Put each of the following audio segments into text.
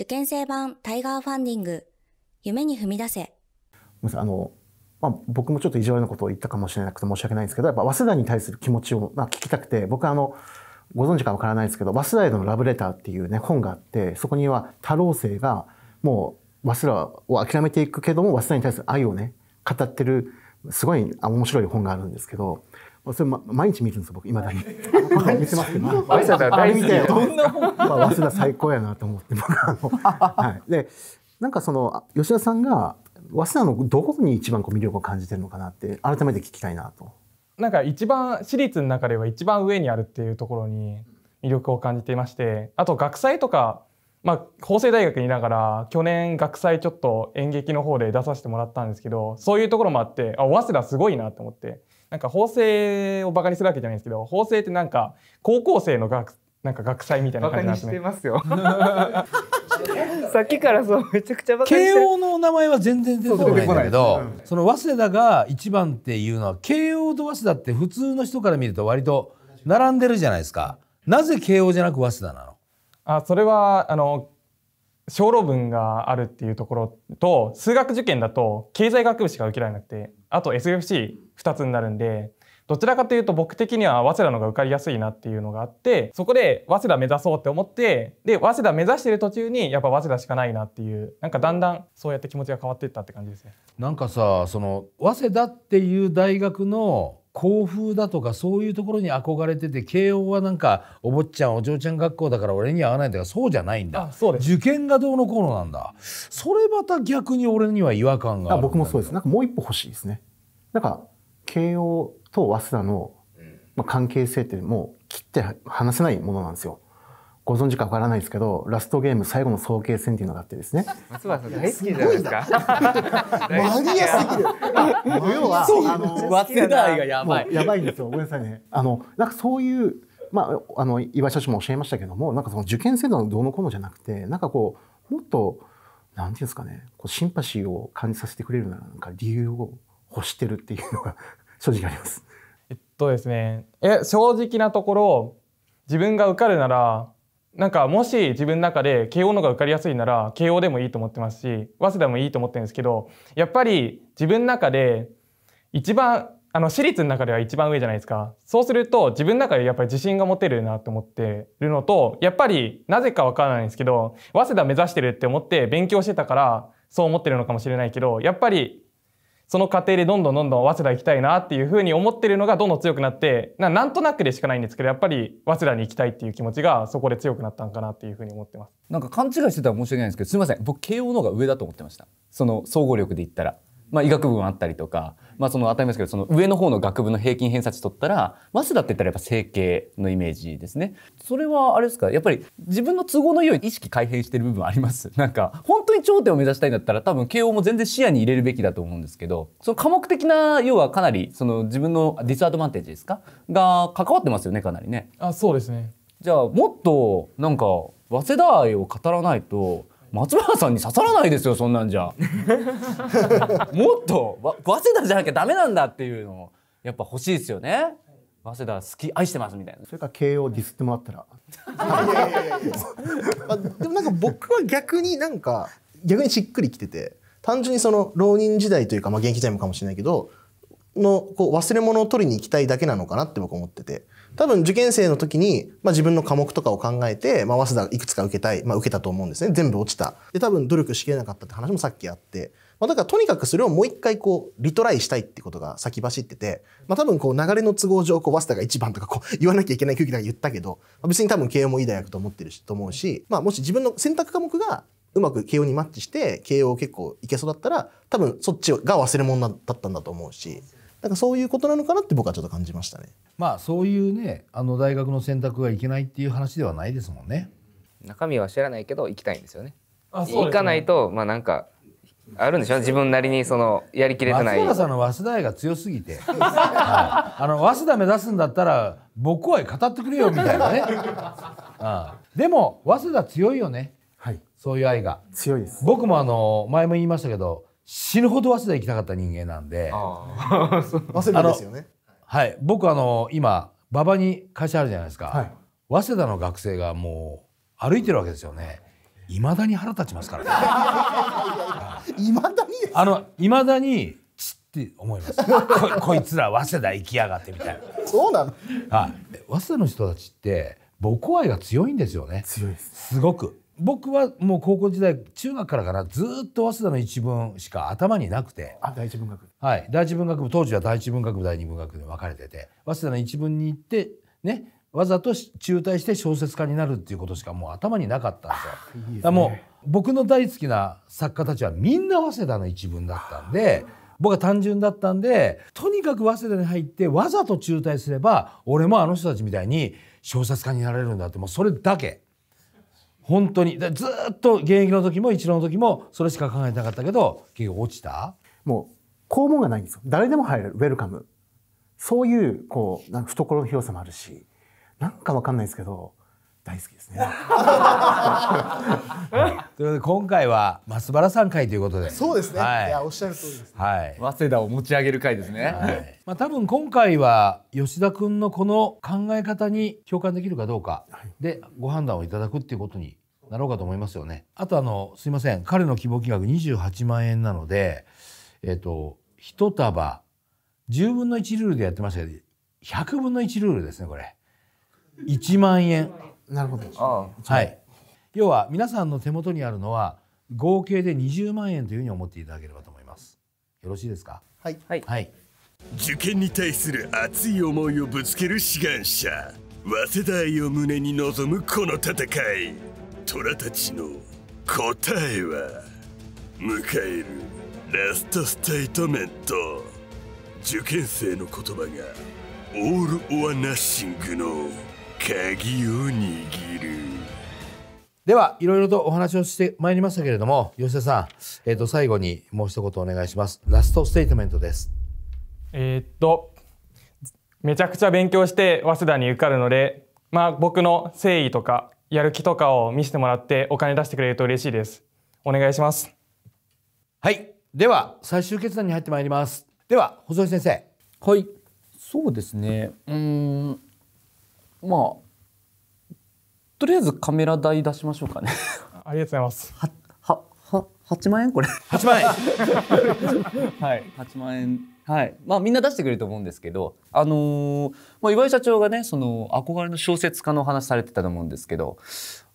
受験生版タイガーファンディング夢に踏み出せあの、まあ、僕もちょっと意地悪なことを言ったかもしれなくて申し訳ないんですけどやっぱ早稲田に対する気持ちを、まあ、聞きたくて僕あのご存知かわからないですけど「早稲田へのラブレター」っていうね本があってそこには太郎生がもう早稲田を諦めていくけども早稲田に対する愛をね語ってるすごい面白い本があるんですけどそれ、毎日見るんです僕いまだに見ますけど早稲田大どんな本、早稲田最高やなと思って僕あの、はい、でなんかその吉田さんが早稲田のどこに一番こう魅力を感じてるのかなって改めて聞きたいなと。なんか一番私立の中では一番上にあるっていうところに魅力を感じていましてあと学祭とか、まあ、法政大学にいながら去年学祭ちょっと演劇の方で出させてもらったんですけどそういうところもあってあ早稲田すごいなと思ってなんか法制をバカにするわけじゃないんですけど法制ってなんか高校生の学なんか学祭みたいな感じなんですね。ますよ さっきからそうめちゃくちゃバカにしてる慶応の名前は全然出てこないんだけど、うん、その早稲田が一番っていうのは慶応と早稲田って普通の人から見ると割と並んでるじゃないですかなぜ慶応じゃなく早稲田なのあそれはあの小論文があるっていうところと数学受験だと経済学部しか受けられなくてあと SFC2 つになるんでどちらかというと僕的には早稲田のが受かりやすいなっていうのがあってそこで早稲田目指そうって思ってで早稲田目指してる途中にやっぱ早稲田しかないなっていうなんかだんだんそうやって気持ちが変わっていったって感じですね。なんかさその早稲田っていう大学の校風だとかそういうところに憧れてて慶応はなんかお坊ちゃんお嬢ちゃん学校だから俺に合わないとかそうじゃないんだ受験がどうのこうのなんだそれまた逆に俺には違和感がある僕もそうですなんかもう一歩欲しいですねなんか慶応と早稲田の、まあ、関係性ってもう切って話せないものなんですよご存知かわからないですけど、ラストゲーム最後の総計戦っていうのがあってですね。松原さん大好きじゃないですか。マニアすぎる。要は、あの、早稲田がやばい。やばいんですよ。ごめんなさいね。あの、なんかそういう、まあ、あの、岩下氏も教えましたけども、なんかその受験制度のどうのこうのじゃなくて、なんかこう、もっと、なんていうんですかね、こうシンパシーを感じさせてくれるような、なんか理由を欲してるっていうのが正直あります。えっとですね、え、正直なところ、自分が受かるなら、なんかもし自分の中で慶応の方が受かりやすいなら慶応でもいいと思ってますし早稲田もいいと思ってるんですけどやっぱり自分の中で一番あの私立の中では一番上じゃないですかそうすると自分の中でやっぱり自信が持てるなと思ってるのとやっぱりなぜかわからないんですけど早稲田目指してるって思って勉強してたからそう思ってるのかもしれないけどやっぱりその過程でどんどんどんどん早稲田行きたいなっていうふうに思ってるのがどんどん強くなってななんとなくでしかないんですけどやっぱり早稲田に行きたいっていう気持ちがそこで強くなったんかなっていうふうに思ってますなんか勘違いしてたら申し訳ないんですけどすみません僕慶応の方が上だと思ってましたその総合力で言ったらまあ、医学部もあったりとか、まあ、その当たり前ですけどその上の方の学部の平均偏差値取ったら早稲田って言ったらやっぱ整形のイメージですねそれはあれですかやっぱり自分の都合のよい意識改変してる部分あります なんか本当に頂点を目指したいんだったら多分慶応も全然視野に入れるべきだと思うんですけどその科目的な要はかなりその自分のディスアドバンテージですかが関わってますよねかなりねあそうですねじゃあもっとなんか早稲田愛を語らないと松原さんに刺さらないですよそんなんじゃ もっと早稲田じゃなきゃダメなんだっていうのをやっぱ欲しいですよね早稲田好き愛してますみたいなそれか慶応ディスってもらったらでもなんか僕は逆になんか逆にしっくりきてて単純にその浪人時代というかまあ現役時代もかもしれないけどのこう忘れ物を取りに行きたいだけなのかなって僕思ってて多分受験生の時に、まあ、自分の科目とかを考えて、まあ、早稲田いくつか受けたい、まあ、受けたと思うんですね。全部落ちた。で、多分努力しきれなかったって話もさっきあって。まあ、だからとにかくそれをもう一回こう、リトライしたいってことが先走ってて、まあ、多分こう、流れの都合上、こう、早稲田が一番とかこう、言わなきゃいけない空気だけ言ったけど、まあ、別に多分慶応もいい大学と思ってるし、と思うし、まあ、もし自分の選択科目がうまく慶応にマッチして、慶応結構いけそうだったら、多分そっちが忘れ物だったんだと思うし。なんかそういうことなのかなって僕はちょっと感じましたね。まあそういうねあの大学の選択がいけないっていう話ではないですもんね。中身は知らないけど行きたいんですよね。あそう、ね、行かないとまあなんかあるんでしょ自分なりにそのやりきれてない松原さんの早稲田愛が強すぎて、はい、あの早稲田目指すんだったら僕は語ってくれよみたいなねああでも早稲田強いよね、はい、そういう愛が強いです僕もあの前も言いましたけど死ぬほど早稲田行きたかった人間なんで 早稲田ですよねはい僕あの今馬場に会社あるじゃないですか、はい、早稲田の学生がもう歩いてるわけですよねいまだに腹立ちますからねいま だにあのいまだにちって思いますここいつら早稲田行きやがってみたいなそうなのはい早稲田の人たちって母校愛が強いんですよね強いですすごく僕はもう高校時代中学からかなずっと早稲田の一文しか頭になくてあ第一文学はい第一文学部当時は第一文学部第二文学部で分かれてて早稲田の一文に行ってねわざと中退して小説家になるっていうことしかもう頭になかったんですよ。いいですね、だもう僕の大好きな作家たちはみんな早稲田の一文だったんで僕は単純だったんでとにかく早稲田に入ってわざと中退すれば俺もあの人たちみたいに小説家になれるんだってもうそれだけ。本当にずっと現役の時も一郎の時もそれしか考えてなかったけど結局落ちたもう校門がないんですよ誰でも入れるウェルカムそういうこうなんか懐の広さもあるしなんかわかんないですけど大好きですね。ということで今回は松原さん会ということで。そうですね。はい、いやおっしゃる通りです、ね、はい。早稲田を持ち上げる会ですね。はい、まあ多分今回は吉田君のこの考え方に共感できるかどうかでご判断をいただくっていうことになろうかと思いますよね。あとあのすいません彼の希望金額28万円なので、えっ、ー、と1束10分の1ルールでやってましたけど100分の1ルールですねこれ1万円。なるほどはい要は皆さんの手元にあるのは合計で20万円というふうに思っていただければと思います。よろしいですかはい、はいはい、受験に対する熱い思いをぶつける志願者早稲田愛を胸に臨むこの戦い虎たちの答えは迎えるラストステイトメント受験生の言葉がオール・オア・ナッシングの鍵を握るではいろいろとお話をしてまいりましたけれども吉田さん、えー、と最後にもう一言お願いしますラストステートメントですえー、っとめちゃくちゃ勉強して早稲田に受かるのでまあ僕の誠意とかやる気とかを見せてもらってお金出してくれると嬉しいですお願いしますはいでは最終決断に入ってまいりますでは細井先生はいそうですねうんまあとりあえずカメラ代出しましょうかね ありがとうございますははは8万円これ八万円はい八万円 はいまあ、みんな出してくれると思うんですけど、あのー、まあ、岩井社長がねその憧れの小説家のお話されてたと思うんですけど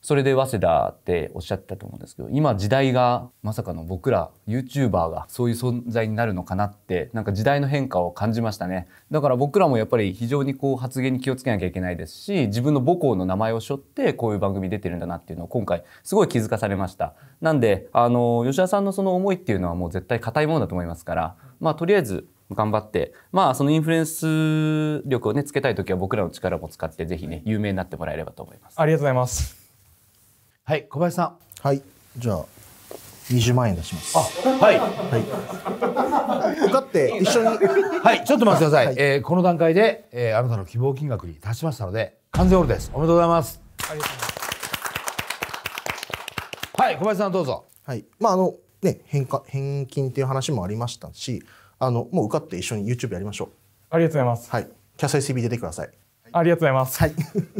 それで早稲田っておっしゃったと思うんですけど今時代がまさかの僕ら YouTuber がそういう存在になるのかなってなんか時代の変化を感じましたねだから僕らもやっぱり非常にこう発言に気をつけなきゃいけないですし自分の母校の名前を背負ってこういう番組出てるんだなっていうのを今回すごい気づかされましたなんであの吉田さんのその思いっていうのはもう絶対固いものだと思いますからまあとりあえず頑張って、まあ、そのインフルエンス力をね、つけたい時は僕らの力も使って、ぜひね、有名になってもらえればと思います。ありがとうございます。はい、小林さん。はい、じゃあ、20万円出します。あ、はい。はい。受かって一緒に。はい、ちょっと待ってください。はい、えー、この段階で、えー、あなたの希望金額に達しましたので、完全オールです。おめでとうございます。ありがとうございます。はい、小林さんどうぞ。はい。まああのね、返還返金っていう話もありましたし、あのもう受かって一緒に YouTube やりましょうありがとうございますはいキャサス SB 出てくださいありがとうございますはい、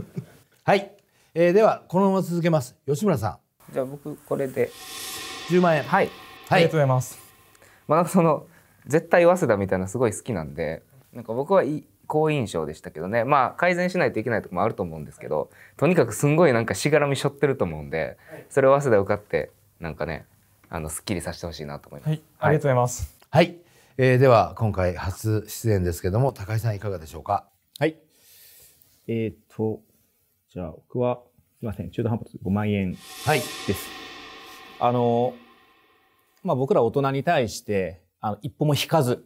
はい、えー、ではこのまま続けます吉村さんじゃあ僕これで十万円はい、はい、ありがとうございますまあその絶対早稲田みたいなすごい好きなんでなんか僕はいい。好印象でしたけどねまあ改善しないといけないところもあると思うんですけどとにかくすんごいなんかしがらみしょってると思うんでそれを早稲田受かってなんかねあのすっきりさせてほしいなと思います、はい、ありがとうございますはいえー、では今回初出演ですけども高井さんいかがでしょうかはいえー、っとじゃあ僕はすいません中途半端です5万円です、はい、あのまあ僕ら大人に対してあの一歩も引かず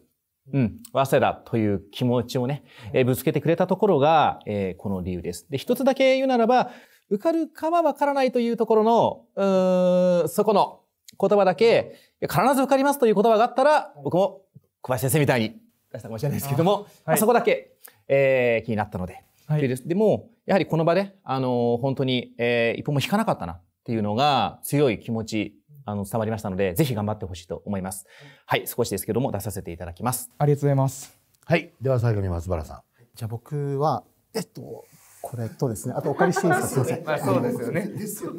うん、早稲田という気持ちをね、えー、ぶつけてくれたところが、えー、この理由です。で、一つだけ言うならば、受かるかはわからないというところの、うーん、そこの言葉だけ、必ず受かりますという言葉があったら、僕も小林先生みたいに出したかもしれないですけども、まあ、そこだけ、えー、気になったので。はい、でも、やはりこの場で、あの本当に、えー、一歩も引かなかったなっていうのが強い気持ち、あの、伝わりましたので、ぜひ頑張ってほしいと思います。はい、少しですけども出させていただきます。ありがとうございます。はい、では最後に松原さん。じゃあ僕は、えっと、これとですね、あとお借りしていいですか、すみません。あ、そうですよね。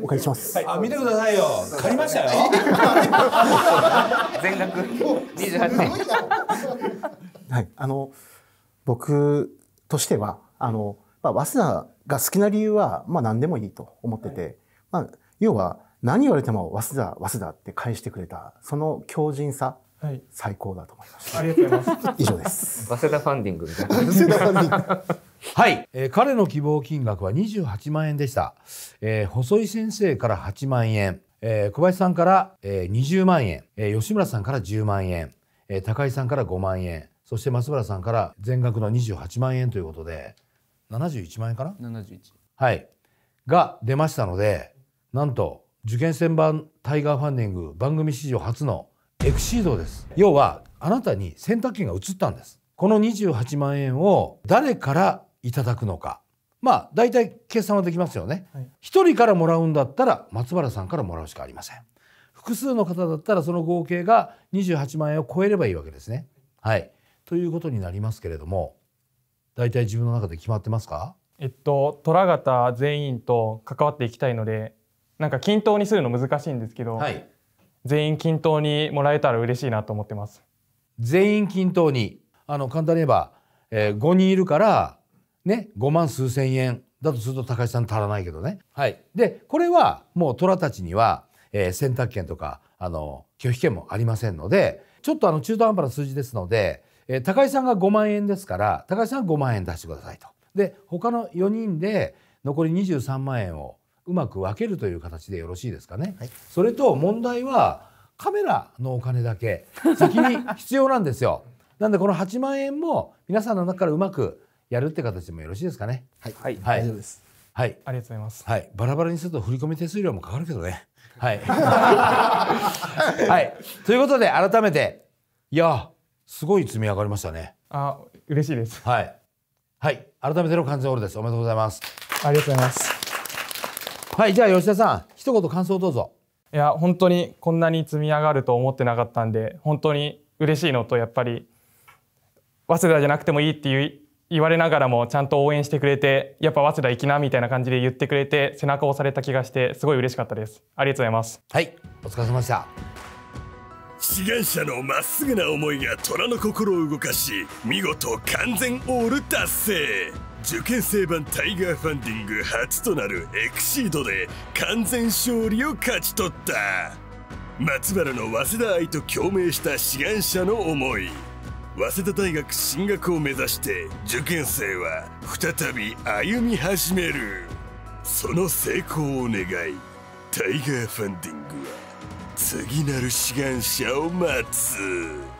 お借りします。あ、見てくださいよ。借りましたよ。全額二十八円。はい、あの僕としてはあのまあ早稲田が好きな理由はまあ何でもいいと思ってて、まあ要は何言われても早稲田早稲田って返してくれたその強靭さ。はい、最高だと思います。ありがとうございます。以上です。早稲田ファンディングみたいな。早稲田ファンディング。はい、えー、彼の希望金額は28万円でした、えー、細井先生から8万円、えー、小林さんから、えー、20万円、えー、吉村さんから10万円、えー、高井さんから5万円そして松原さんから全額の28万円ということで71万円かな71はいが出ましたのでなんと受験戦版タイガーファンディング番組史上初のエクシードです要はあなたに選択権が移ったんですこの28万円を誰からいただくのかまあ大体計算はできますよね。一、はい、人からもらうんだったら松原さんからもらうしかありません。複数の方だったらその合計が28万円を超えればいいわけですね。はい、ということになりますけれども大体自分の中で決まってますかえっと虎方全員と関わっていきたいのでなんか均等にするの難しいんですけど、はい、全員均等にもらえたら嬉しいなと思ってます。全員均等にあの簡単に言えば、えー、5人いるからね、5万数千円だとすると高橋さん足らないけどね。はい、でこれはもう虎たちには、えー、選択権とかあの拒否権もありませんのでちょっとあの中途半端な数字ですので、えー、高橋さんが5万円ですから高橋さんは5万円出してくださいと。で他の4人で残り23万円をうまく分けるという形でよろしいですかね。はい、それと問題はカメラのお金だけ先に必要なんですよ。なんでこの8万円も皆さんの中からうまくやるって形でもよろしいですかね。はい、はい、大丈夫です。はい、ありがとうございます。はい、バラバラにすると振り込み手数料もかかるけどね。はい。はい、ということで改めて、いや、すごい積み上がりましたね。あ、嬉しいです。はい。はい、改めての感全オです。おめでとうございます。ありがとうございます。はい、じゃあ吉田さん、一言感想どうぞ。いや、本当にこんなに積み上がると思ってなかったんで、本当に嬉しいのとやっぱり。早稲田じゃなくてもいいっていう言われながらもちゃんと応援してくれてやっぱ早稲田行きなみたいな感じで言ってくれて背中を押された気がしてすごい嬉しかったですありがとうございますはいお疲れ様でした志願者のまっすぐな思いが虎の心を動かし見事完全オール達成受験生版タイガーファンディング初となるエクシードで完全勝利を勝ち取った松原の早稲田愛と共鳴した志願者の思い早稲田大学進学を目指して受験生は再び歩み始めるその成功を願いタイガーファンディングは次なる志願者を待つ。